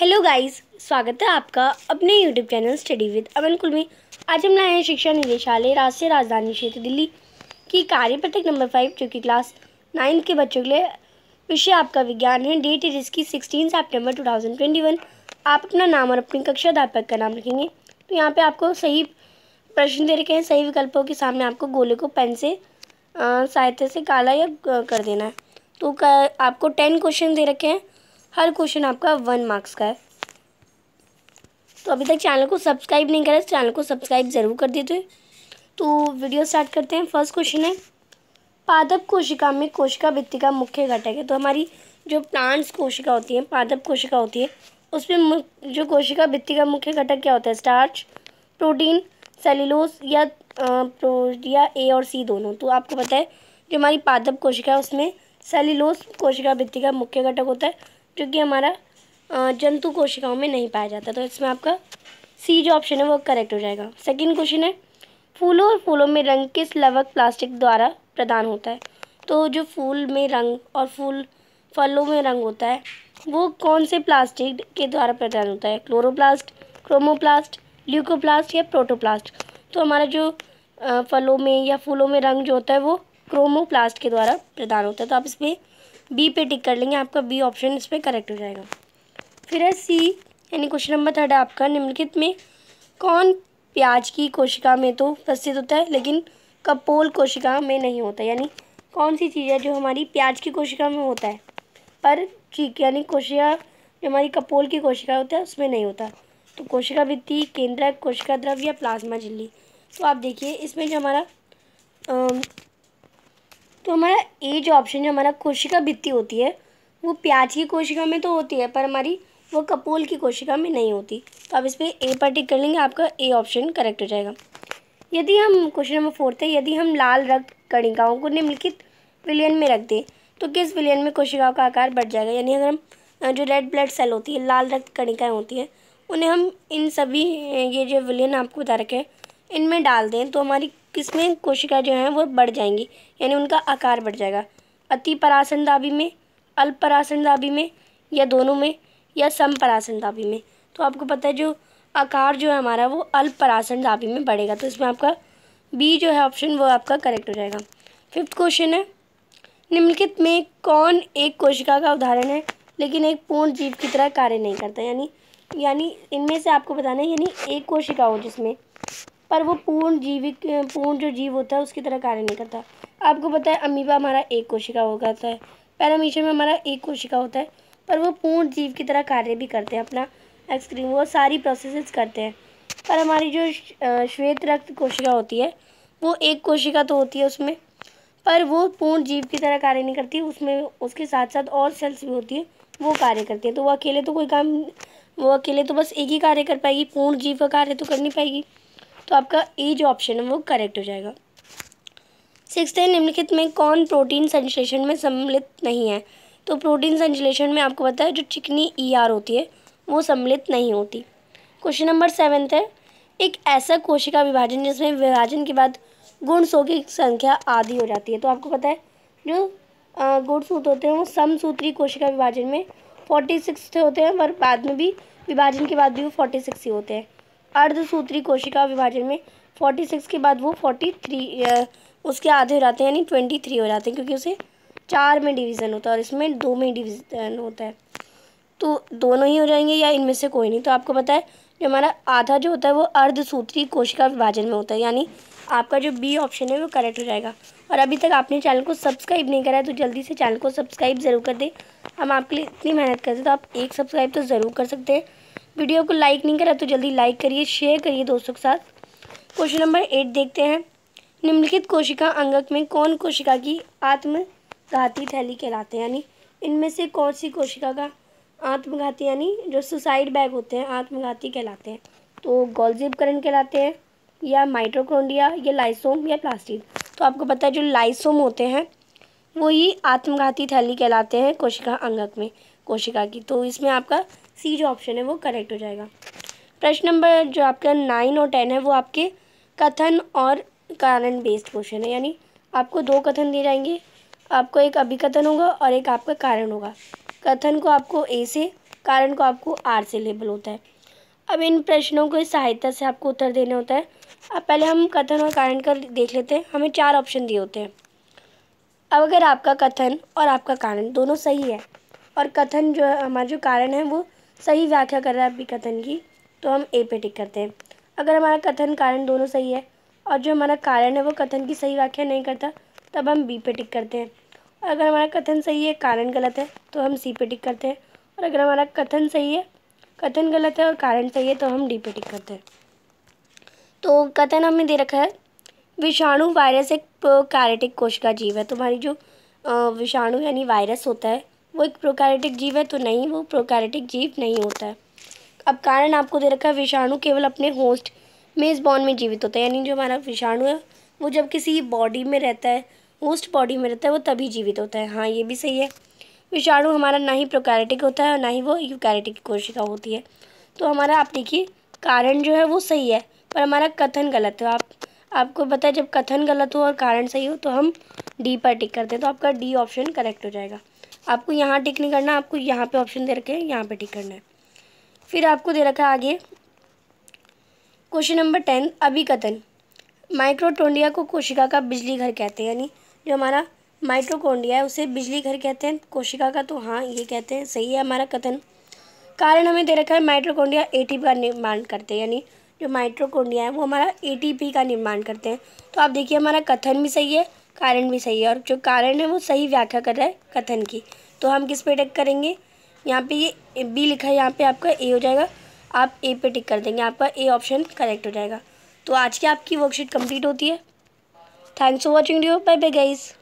hello guys स्वागत है आपका अपने YouTube channel study with Aman में आज हम लाए हैं शिक्षा निदेशालय राष्ट्रीय राजधानी क्षेत्र दिल्ली की कार्य पृथक नंबर फाइव जो कि क्लास नाइन्थ के बच्चों के लिए विषय आपका विज्ञान है डेट है जिसकी sixteen September two thousand twenty one आप अपना नाम और अपनी कक्षा अध्यापक का नाम लिखेंगे तो यहाँ पर आपको सही प्रश्न दे रखे हैं सही विकल्पों के सामने आपको गोले को पेन से सहायता से काला या कर देना है तो आपको टेन क्वेश्चन दे रखे हैं हर क्वेश्चन आपका वन मार्क्स का है तो अभी तक चैनल को सब्सक्राइब नहीं करा चैनल को सब्सक्राइब ज़रूर कर दीजिए तो वीडियो स्टार्ट करते हैं फर्स्ट क्वेश्चन है पादप कोशिका में कोशिका भित्ति का मुख्य घटक है तो हमारी जो प्लांट्स कोशिका होती है पादप कोशिका होती है उसमें जो कोशिका भित्ति का मुख्य घटक क्या होता है स्टार्च प्रोटीन सेलिलोस या या ए और सी दोनों तो आपको पता है जो हमारी पादप कोशिका है उसमें सेलिलोस कोशिका भित्ति का मुख्य घटक होता है जो कि हमारा जंतु कोशिकाओं में नहीं पाया जाता तो इसमें आपका सी जो ऑप्शन है वो करेक्ट हो जाएगा सेकेंड क्वेश्चन है फूलों और फूलों में रंग किस लवक प्लास्टिक द्वारा प्रदान होता है तो जो फूल में रंग और फूल फलों में रंग होता है वो कौन से प्लास्टिक के द्वारा प्रदान होता है क्लोरोप्लास्ट क्रोमोप्लास्ट ल्यूकोप्लास्ट या प्रोटोप्लास्ट तो हमारा जो फलों में या फूलों में रंग जो होता है वो क्रोमोप्लास्ट के द्वारा प्रदान होता है तो आप इसमें बी पे टिक कर लेंगे आपका बी ऑप्शन इस पर करेक्ट हो जाएगा फिर है सी यानी क्वेश्चन नंबर थर्ड है आपका निम्नलिखित में कौन प्याज की कोशिका में तो उपस्थित होता है लेकिन कपोल कोशिका में नहीं होता यानी कौन सी चीज़ है जो हमारी प्याज की कोशिका में होता है पर ठीक यानी कोशिका जो हमारी कपोल की कोशिका होता है उसमें नहीं होता तो कोशिका भित्ति केंद्रक कोशिका द्रव या प्लाज्मा झिल्ली तो आप देखिए इसमें जो हमारा तो हमारा ए जो ऑप्शन जो हमारा कोशिका भित्ती होती है वो प्याज की कोशिका में तो होती है पर हमारी वो कपोल की कोशिका में नहीं होती तो आप इस पर ए पर टिक कर लेंगे आपका ए ऑप्शन करेक्ट हो जाएगा यदि हम क्वेश्चन नंबर फोर्थ है यदि हम लाल रक्त कणिकाओं को निम्नलिखित विलियन में रख दें तो किस विलियन में कोशिकाओं का आकार बढ़ जाएगा यानी अगर हम जो रेड ब्लड सेल होती है लाल रक्त कणिकाएँ होती हैं उन्हें हम इन सभी ये जो विलियन आपको बता रखे हैं इनमें डाल दें तो हमारी किसमें कोशिका जो है वो बढ़ जाएंगी यानी उनका आकार बढ़ जाएगा अति परासन दाबी में अल्प परासन दाबी में या दोनों में या सम परासन दाबी में तो आपको पता है जो आकार जो है हमारा वो अल्प परासन दाबी में बढ़ेगा तो इसमें आपका बी जो है ऑप्शन वो आपका करेक्ट हो जाएगा फिफ्थ क्वेश्चन है निम्नलिखित में कौन एक कोशिका का उदाहरण है लेकिन एक पूर्ण जीव की तरह कार्य नहीं करता यानी यानी इनमें से आपको बताना है यानी एक कोशिका हो जिसमें पर वो पूर्ण जीविक पूर्ण जो जीव होता है उसकी तरह कार्य नहीं करता आपको पता है अमीबा हमारा एक कोशिका हो जाता है पैरामीशन में हमारा एक कोशिका होता है पर वो पूर्ण जीव की तरह कार्य भी करते हैं अपना एक्सक्रीम वो सारी प्रोसेसेस करते हैं पर हमारी जो श्वेत रक्त कोशिका होती है वो एक कोशिका तो होती है उसमें पर वो पूर्ण जीव की तरह कार्य नहीं करती उसमें उसके साथ साथ और सेल्स भी होती है वो कार्य करती है तो वो अकेले तो कोई काम वो अकेले तो बस एक ही कार्य कर पाएगी पूर्ण जीव का कार्य तो कर नहीं पाएगी तो आपका ए जो ऑप्शन है वो करेक्ट हो जाएगा सिक्स है निम्नलिखित में कौन प्रोटीन संश्लेषण में सम्मिलित नहीं है तो प्रोटीन संश्लेषण में आपको पता है जो चिकनी ई e ER होती है वो सम्मिलित नहीं होती क्वेश्चन नंबर सेवेंथ है एक ऐसा कोशिका विभाजन जिसमें विभाजन के बाद गुणसों की संख्या आधी हो जाती है तो आपको पता है जो गुणसूत होते हैं वो समसूत्री कोशिका विभाजन में फोर्टी सिक्स होते हैं पर बाद में भी विभाजन के बाद भी वो फोर्टी सिक्स ही होते हैं अर्धसूत्री कोशिका विभाजन में फोर्टी सिक्स के बाद वो फोर्टी थ्री उसके आधे हो जाते हैं यानी ट्वेंटी थ्री हो जाते हैं क्योंकि उसे चार में डिवीज़न होता है और इसमें दो में डिवीज़न होता है तो दोनों ही हो जाएंगे या इनमें से कोई नहीं तो आपको पता है जो हमारा आधा जो होता है वो अर्धसूत्री कोशिका विभाजन में होता है यानी आपका जो बी ऑप्शन है वो करेक्ट हो जाएगा और अभी तक आपने चैनल को सब्सक्राइब नहीं करा है तो जल्दी से चैनल को सब्सक्राइब ज़रूर कर दें हम आपके लिए इतनी मेहनत करते हैं तो आप एक सब्सक्राइब तो ज़रूर कर सकते हैं वीडियो को लाइक नहीं करा तो जल्दी लाइक करिए शेयर करिए दोस्तों के साथ क्वेश्चन नंबर एट देखते हैं निम्नलिखित कोशिका अंगक में कौन कोशिका की आत्मघाती थैली कहलाते हैं यानी इनमें से कौन सी कोशिका का आत्मघाती यानी जो सुसाइड बैग होते हैं आत्मघाती कहलाते हैं तो गोल्जिप कहलाते हैं या माइट्रोक्रोंडिया या लाइसोम या प्लास्टिक तो आपको पता है जो लाइसोम होते हैं वो ही आत्मघाती थैली कहलाते हैं कोशिका अंगक में कोशिका की तो इसमें आपका सी जो ऑप्शन है वो करेक्ट हो जाएगा प्रश्न नंबर जो आपका नाइन और टेन है वो आपके कथन और कारण बेस्ड क्वेश्चन है यानी आपको दो कथन दिए जाएंगे आपको एक अभिकथन होगा और एक आपका कारण होगा कथन को आपको ए से कारण को आपको आर से लेबल होता है अब इन प्रश्नों को सहायता से आपको उत्तर देने होता है अब पहले हम कथन और कारण का देख लेते हैं हमें चार ऑप्शन दिए होते हैं अब अगर आपका कथन और आपका कारण दोनों सही है और कथन जो है हमारा जो कारण है वो सही व्याख्या कर रहा है अभी कथन की तो हम ए पे टिक करते हैं अगर हमारा कथन कारण दोनों सही है और जो हमारा कारण है वो कथन की सही व्याख्या नहीं करता तब हम बी पे टिक करते हैं और अगर हमारा कथन सही है कारण गलत है तो हम सी पे टिक करते हैं और अगर हमारा कथन सही है कथन गलत है और कारण सही है तो हम डी पे टिक करते हैं तो कथन हमें दे रखा है विषाणु वायरस एक प्रोकैरेटिक कोशिका जीव है तुम्हारी तो जो विषाणु यानी वायरस होता है वो एक प्रोकैरियोटिक जीव है तो नहीं वो प्रोकैरियोटिक जीव नहीं होता है अब कारण आपको दे रखा है विषाणु केवल अपने होस्ट मेजबॉन में जीवित होता है यानी जो हमारा विषाणु है वो जब किसी बॉडी में रहता है होस्ट बॉडी में रहता है वो तभी जीवित होता है हाँ ये भी सही है विषाणु हमारा ना ही प्रोकैरियोटिक होता है और ना ही वो यूकैरेटिक कोशिका होती है तो हमारा आप देखिए कारण जो है वो सही है पर हमारा कथन गलत है आप आपको पता है जब कथन गलत हो और कारण सही हो तो हम डी पर टिक करते हैं तो आपका डी ऑप्शन करेक्ट हो जाएगा आपको यहाँ टिक नहीं करना आपको यहाँ पे ऑप्शन दे रखे हैं यहाँ पे टिक करना है फिर आपको दे रखा है आगे क्वेश्चन नंबर टेन अभी कथन माइक्रोटोंडिया को कोशिका का बिजली घर कहते हैं यानी जो हमारा माइक्रोकोंडिया है उसे बिजली घर कहते हैं कोशिका का तो हाँ ये कहते हैं सही है हमारा कथन कारण हमें दे रखा है माइट्रोकोंडिया एटीपी का निर्माण करते हैं यानी जो माइट्रोकोंडिया है वो हमारा पी का निर्माण करते हैं तो आप देखिए हमारा कथन भी सही है कारण भी सही है और जो कारण है वो सही व्याख्या कर रहा है कथन की तो हम किस पे टिक करेंगे यहाँ पे ये बी लिखा है यहाँ पे आपका ए हो जाएगा आप ए पे टिक कर देंगे आपका ए ऑप्शन करेक्ट हो जाएगा तो आज की आपकी वर्कशीट कंप्लीट होती है थैंक्स फॉर वॉचिंग ड्यू बाय बाय गाइज़